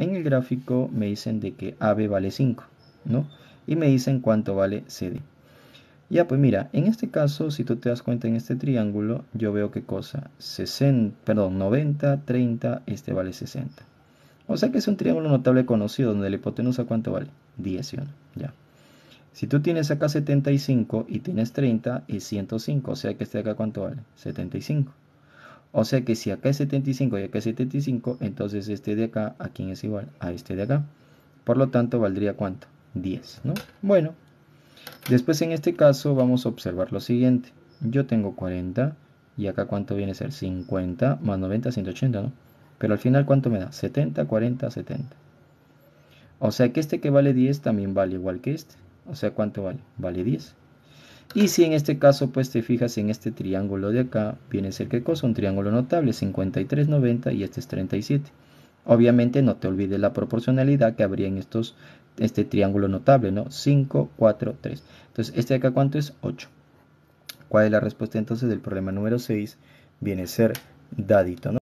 en el gráfico me dicen de que AB vale 5, ¿no? Y me dicen cuánto vale CD. Ya, pues mira, en este caso, si tú te das cuenta en este triángulo, yo veo qué cosa, 60, perdón, 90, 30, este vale 60. O sea que es un triángulo notable conocido, donde la hipotenusa cuánto vale, 10, ya. Si tú tienes acá 75 y tienes 30, y 105, o sea que este de acá cuánto vale, 75. O sea que si acá es 75 y acá es 75, entonces este de acá, ¿a quién es igual? A este de acá. Por lo tanto, ¿valdría cuánto? 10, ¿no? Bueno, después en este caso vamos a observar lo siguiente. Yo tengo 40 y acá cuánto viene a ser 50 más 90, 180, ¿no? Pero al final, ¿cuánto me da? 70, 40, 70. O sea que este que vale 10 también vale igual que este. O sea, ¿cuánto vale? Vale 10. Y si en este caso pues te fijas en este triángulo de acá, viene a ser qué cosa, un triángulo notable, 53, 90 y este es 37. Obviamente no te olvides la proporcionalidad que habría en estos, este triángulo notable, ¿no? 5, 4, 3. Entonces, este de acá cuánto es 8. ¿Cuál es la respuesta entonces del problema número 6? Viene a ser dadito, ¿no?